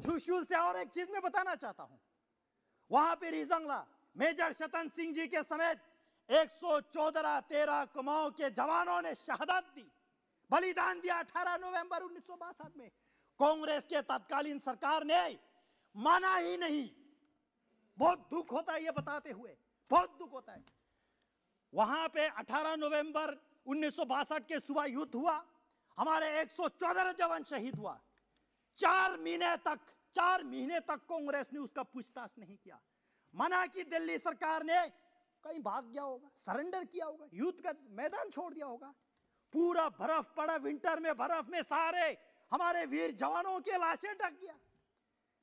झुशुल से और एक चीज में बताना चाहता हूं वहां पे रिजंगला मेजर शतन सिंह जी के समेत एक सौ चौदह तेरह कुमाऊं के जवानों ने शहादत दी बलिदान दिया 18 नवंबर उन्नीस में कांग्रेस के तत्कालीन सरकार ने माना ही नहीं बहुत दुख होता है ये बताते हुए बहुत दुख होता है वहां पे 18 नवंबर उन्नीस के सुबह युद्ध हुआ हमारे 114 जवान शहीद हुआ चार महीने तक चार महीने तक कांग्रेस ने उसका पूछताछ नहीं किया मना कि दिल्ली सरकार ने कहीं भाग गया होगा सरेंडर किया होगा युद्ध का मैदान छोड़ दिया होगा पूरा बर्फ पड़ा विंटर में बर्फ में सारे हमारे वीर जवानों के लाशें ढक गया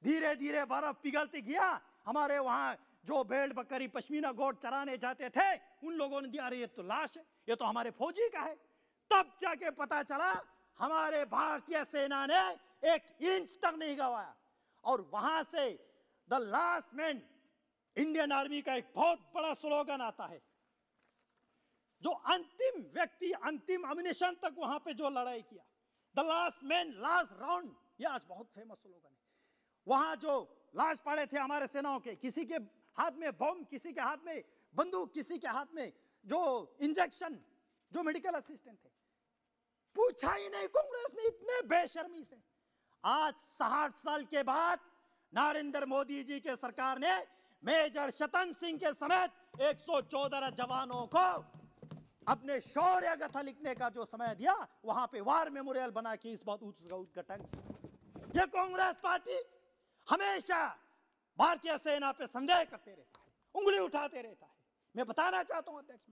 धीरे धीरे बर्फ पिघलती गया हमारे वहां जो बेल्ट बकरी पश्मीना गोट चराने जाते थे उन लोगों ने दिया अरे ये तो लाश है ये तो हमारे फौजी का है तब जाके पता चला हमारे भारतीय सेना ने एक इंच तक नहीं गवाया और वहां से the last man Indian army का एक बहुत बड़ा स्लोगन आता है जो अंतिम व्यक्ति अंतिम अमिनेशन तक वहां पे जो लड़ाई किया the last man last round ये आज बहुत फेमस स्लोगन है वहां जो लाश पड़े थे हमारे सेनाओं के किसी के हाथ में बम किसी के हाथ में बंदूक किसी के हाथ में जो इंजेक्शन जो मेडिकल असिस्टेंट थे पूछा ही नहीं कांग्रेस ने इतने बेशर्मी से आज साठ साल के बाद नरेंद्र मोदी जी के सरकार ने मेजर शतन सिंह के समेत 114 जवानों को अपने शौर्य कथा लिखने का जो समय दिया वहां पे वार मेमोरियल बना के इस बात उसका उद्घाटन ये कांग्रेस पार्टी हमेशा भारतीय सेना पे संदेह करते रहता है उंगली उठाते रहता है मैं बताना चाहता हूं अध्यक्ष